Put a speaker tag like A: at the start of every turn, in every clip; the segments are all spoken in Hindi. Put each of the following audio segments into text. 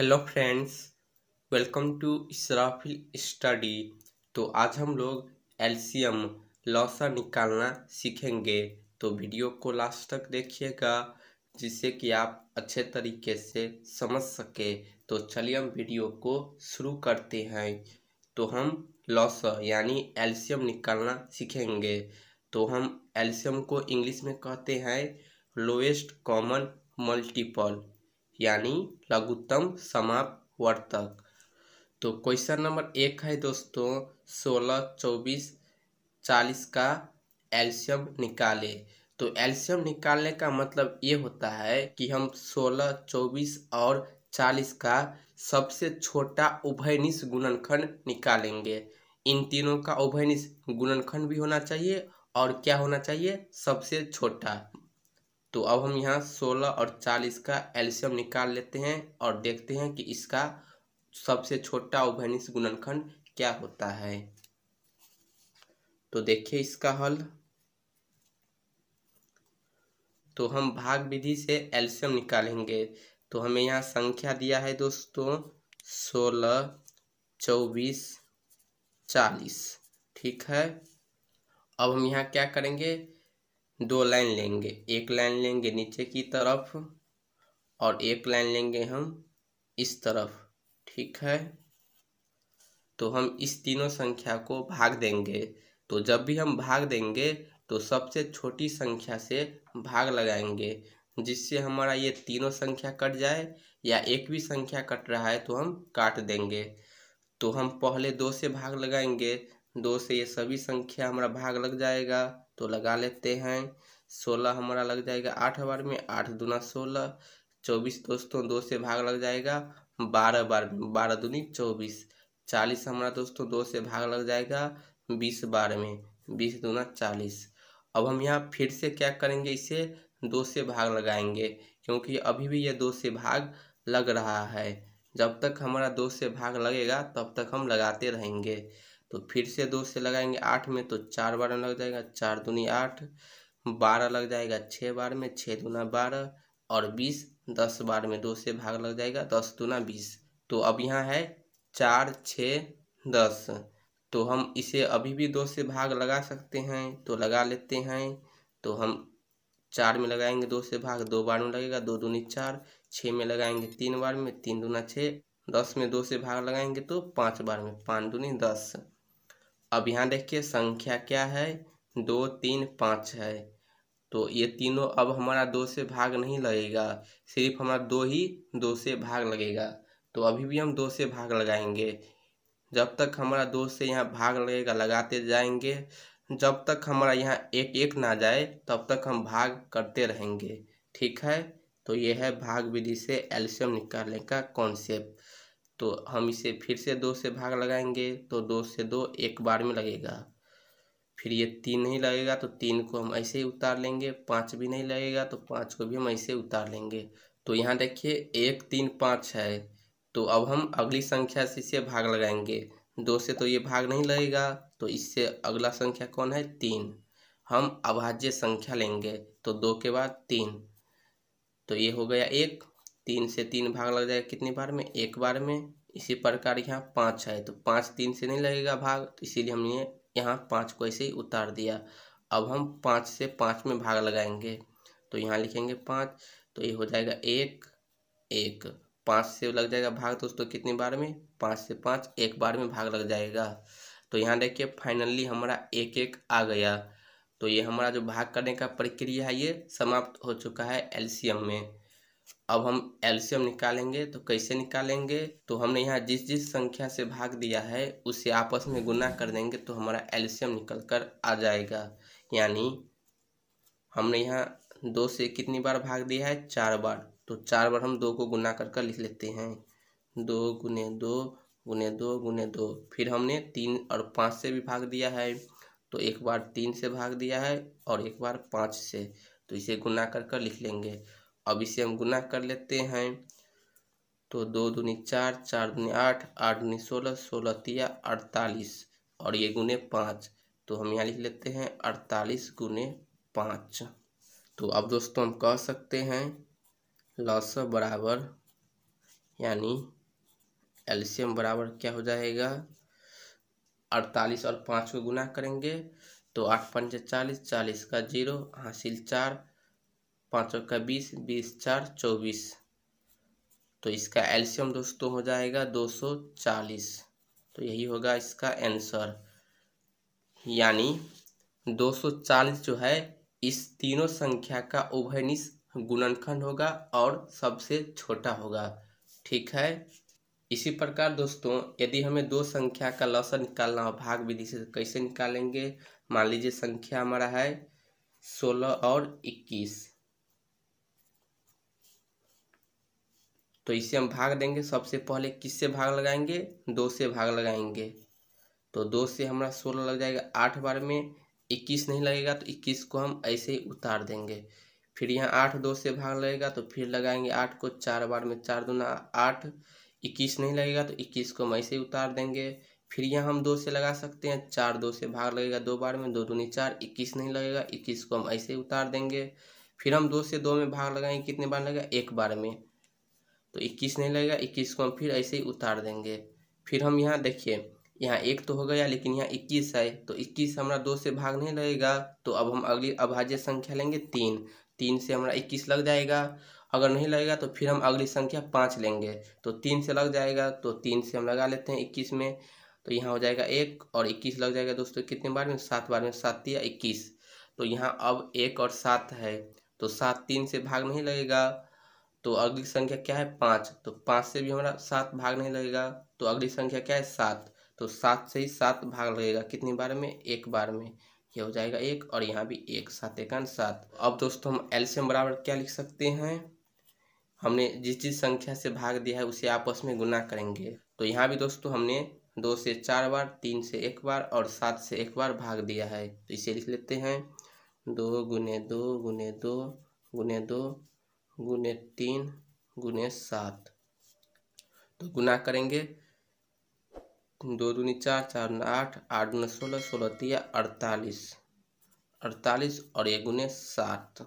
A: hello friends welcome to Israfil study तो आज हम लोग एलसीएम लॉसा निकालना सीखेंगे तो वीडियो को लास्ट तक देखिएगा जिससे कि आप अच्छे तरीके से समझ सके तो चलिए हम वीडियो को शुरू करते हैं तो हम लॉसा यानी एलसीएम निकालना सीखेंगे तो हम एलसीएम को इंग्लिश में कहते हैं लोएस्ट कॉमन मल्टीपल यानी लघुत्तम समाप्त वर्तक तो क्वेश्चन नंबर एक है दोस्तों सोलह चौबीस चालीस का एल्शियम निकाले तो एल्शियम निकालने का मतलब ये होता है कि हम सोलह चौबीस और चालीस का सबसे छोटा उभयनिश गुणनखंड निकालेंगे इन तीनों का उभयनिश गुणनखंड भी होना चाहिए और क्या होना चाहिए सबसे छोटा तो अब हम यहाँ सोलह और चालीस का एल्शियम निकाल लेते हैं और देखते हैं कि इसका सबसे छोटा उभनिश गुणनखंड क्या होता है तो देखिए इसका हल तो हम भाग विधि से एल्शियम निकालेंगे तो हमें यहाँ संख्या दिया है दोस्तों सोलह चौबीस चालीस ठीक है अब हम यहाँ क्या करेंगे दो लाइन लेंगे एक लाइन लेंगे नीचे की तरफ और एक लाइन लेंगे हम इस तरफ ठीक है तो हम इस तीनों संख्या को भाग देंगे तो जब भी हम भाग देंगे तो सबसे छोटी संख्या से भाग लगाएंगे जिससे हमारा ये तीनों संख्या कट जाए या एक भी संख्या कट रहा है तो हम काट देंगे तो हम पहले दो से भाग लगाएंगे दो से ये सभी संख्या हमारा भाग लग जाएगा तो लगा लेते हैं सोलह हमारा लग जाएगा आठ बार में आठ दूना सोलह चौबीस दोस्तों दो से भाग लग जाएगा बारह बार में बारह दूनी चौबीस चालीस हमारा दोस्तों दो से भाग लग जाएगा बीस बार में बीस दूना चालीस अब हम यहाँ फिर से क्या करेंगे इसे दो से भाग लगाएंगे क्योंकि अभी भी यह दो से भाग लग रहा है जब तक हमारा दो से भाग लगेगा तब तक हम लगाते रहेंगे तो फिर से दो से लगाएंगे आठ में तो चार बारह लग जाएगा चार दूनी आठ बारह लग जाएगा छः बार में छः दूना बारह और बीस दस बार में दो से भाग लग जाएगा दस दूना बीस तो अब यहाँ है चार छः दस तो हम इसे अभी भी दो से भाग लगा सकते हैं तो लगा लेते हैं तो हम चार में लगाएंगे दो से भाग दो बार में लगेगा दो दूनी चार छः में लगाएंगे तीन बार में तीन दूना छः दस में दो से भाग लगाएंगे तो पाँच बार में पाँच दूनी दस अब यहाँ देखिए संख्या क्या है दो तीन पाँच है तो ये तीनों अब हमारा दो से भाग नहीं लगेगा सिर्फ हमारा दो ही दो से भाग लगेगा तो अभी भी हम दो से भाग लगाएंगे जब तक हमारा दो से यहाँ भाग लगेगा लगाते जाएंगे जब तक हमारा यहाँ एक एक ना जाए तब तक हम भाग करते रहेंगे ठीक है तो यह है भाग विधि से एल्शियम निकालने का कॉन्सेप्ट तो हम इसे फिर से दो से भाग लगाएंगे तो दो से दो एक बार में लगेगा फिर ये तीन नहीं लगेगा तो तीन को हम ऐसे ही उतार लेंगे पाँच भी नहीं लगेगा तो पाँच को भी हम ऐसे उतार लेंगे तो यहाँ देखिए एक तीन पाँच है तो अब हम अगली संख्या से इसे भाग लगाएंगे दो से तो ये भाग नहीं लगेगा तो इससे अगला संख्या कौन है तीन हम अभाज्य संख्या लेंगे तो दो के बाद तीन तो ये हो गया एक तीन से तीन भाग लग जाएगा कितनी बार में एक बार में इसी प्रकार यहाँ पाँच है तो पाँच तीन से नहीं लगेगा भाग तो इसीलिए हमने यहाँ पाँच को ऐसे ही उतार दिया अब हम पाँच से पाँच में भाग लगाएंगे तो यहाँ लिखेंगे पाँच तो ये हो जाएगा एक एक पाँच से लग जाएगा भाग दोस्तों कितनी बार में पाँच से पाँच एक बार में भाग लग जाएगा तो यहाँ देखिए फाइनली हमारा एक एक आ गया तो ये हमारा जो भाग करने का प्रक्रिया है ये समाप्त हो चुका है एलसीएम में अब हम एल्शियम निकालेंगे तो कैसे निकालेंगे तो हमने यहाँ जिस जिस संख्या से भाग दिया है उसे आपस में गुना कर देंगे तो हमारा एल्शियम निकल कर आ जाएगा यानी हमने यहाँ दो से कितनी बार भाग दिया है चार बार तो चार बार हम दो को गुना कर कर लिख लेते हैं दो गुने दो गुने दो गुने दो फिर हमने तीन और पाँच से भी भाग दिया है तो एक बार तीन से भाग दिया है और एक बार पाँच से तो इसे गुना कर कर लिख लेंगे अब इसे हम गुना कर लेते हैं तो दो दूनी चार चार दूनी आठ आठ दूनी सोलह सोलह तिया अड़तालीस और ये गुने पाँच तो हम यहाँ लिख लेते हैं अड़तालीस गुने पाँच तो अब दोस्तों हम कह सकते हैं लस बराबर यानी एल्शियम बराबर क्या हो जाएगा अड़तालीस और पाँच को गुना करेंगे तो आठ पंच चालीस चालीस का जीरो हासिल चार पाँच का बीस बीस चार चौबीस तो इसका एल्शियम दोस्तों हो जाएगा दो सौ चालीस तो यही होगा इसका आंसर यानी दो सौ चालीस जो है इस तीनों संख्या का उभयनिश गुणनखंड होगा और सबसे छोटा होगा ठीक है इसी प्रकार दोस्तों यदि हमें दो संख्या का लसन निकालना हो भाग विधि से कैसे निकालेंगे मान लीजिए संख्या हमारा है सोलह और इक्कीस तो इससे हम भाग देंगे सबसे पहले किससे भाग लगाएंगे दो से भाग लगाएंगे तो दो से हमारा सोलह लग जाएगा आठ बार में इक्कीस नहीं लगेगा तो इक्कीस को हम ऐसे ही उतार देंगे फिर यहाँ आठ दो से भाग लगेगा तो फिर लगाएंगे आठ को चार बार में चार दूना आठ इक्कीस नहीं लगेगा तो इक्कीस को हम ऐसे ही उतार देंगे फिर यहाँ हम दो से लगा सकते हैं चार दो से भाग लगेगा दो बार में दो दूनी चार इक्कीस नहीं लगेगा इक्कीस को हम ऐसे ही उतार देंगे फिर हम दो से दो में भाग लगाएंगे कितने बार लगेगा एक बार में तो इक्कीस नहीं लगेगा इक्कीस को हम फिर ऐसे ही उतार देंगे फिर हम यहाँ देखिए यहाँ एक तो हो गया लेकिन यहाँ इक्कीस है तो इक्कीस हमारा दो से भाग नहीं लगेगा तो अब हम अगली अभाज्य संख्या लेंगे तीन तीन से हमारा इक्कीस लग जाएगा अगर नहीं लगेगा तो फिर हम अगली संख्या पाँच लेंगे तो तीन से लग जाएगा तो तीन से हम लगा लेते हैं इक्कीस में तो यहाँ हो जाएगा एक और इक्कीस लग जाएगा दोस्तों कितने बार में सात बार में सात या इक्कीस तो यहाँ अब एक और सात है तो सात तीन से भाग नहीं लगेगा तो अगली संख्या क्या है पाँच तो पाँच से भी हमारा सात भाग नहीं लगेगा तो अगली संख्या क्या है सात तो सात से ही सात भाग लगेगा कितनी बार में एक बार में ये हो जाएगा एक और यहाँ भी एक सात एक सात अब दोस्तों हम से बराबर क्या लिख सकते हैं हमने जिस जिस संख्या से भाग दिया है उसे आपस में गुना करेंगे तो यहाँ भी दोस्तों हमने दो से चार बार तीन से एक बार और सात से एक बार भाग दिया है तो इसे लिख लेते हैं दो गुने दो गुने दो गुने दो गुने तीन गुने सात तो गुना करेंगे दो दूनी चार चार ना आठ आठ गुना सोलह सोलह दिया अड़तालीस अड़तालीस और एक गुने सात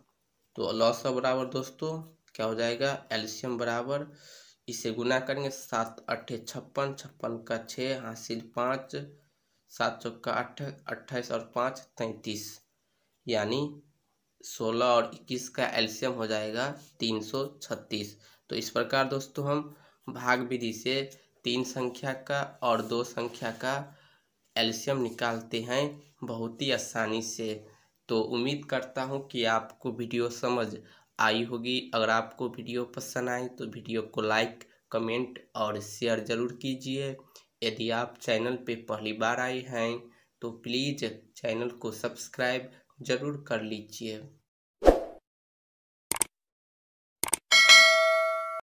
A: तो लॉस बराबर दोस्तों क्या हो जाएगा एल्शियम बराबर इसे गुना करेंगे सात अट्ठे छप्पन छप्पन का छः हासिल पाँच सात चौका अट्ठाईस और पाँच तैंतीस यानी सोलह और इक्कीस का एल्शियम हो जाएगा तीन सौ छत्तीस तो इस प्रकार दोस्तों हम भाग विधि से तीन संख्या का और दो संख्या का एल्शियम निकालते हैं बहुत ही आसानी से तो उम्मीद करता हूँ कि आपको वीडियो समझ आई होगी अगर आपको वीडियो पसंद आए तो वीडियो को लाइक कमेंट और शेयर ज़रूर कीजिए यदि आप चैनल पे पहली बार आए हैं तो प्लीज़ चैनल को सब्सक्राइब ज़रूर कर लीजिए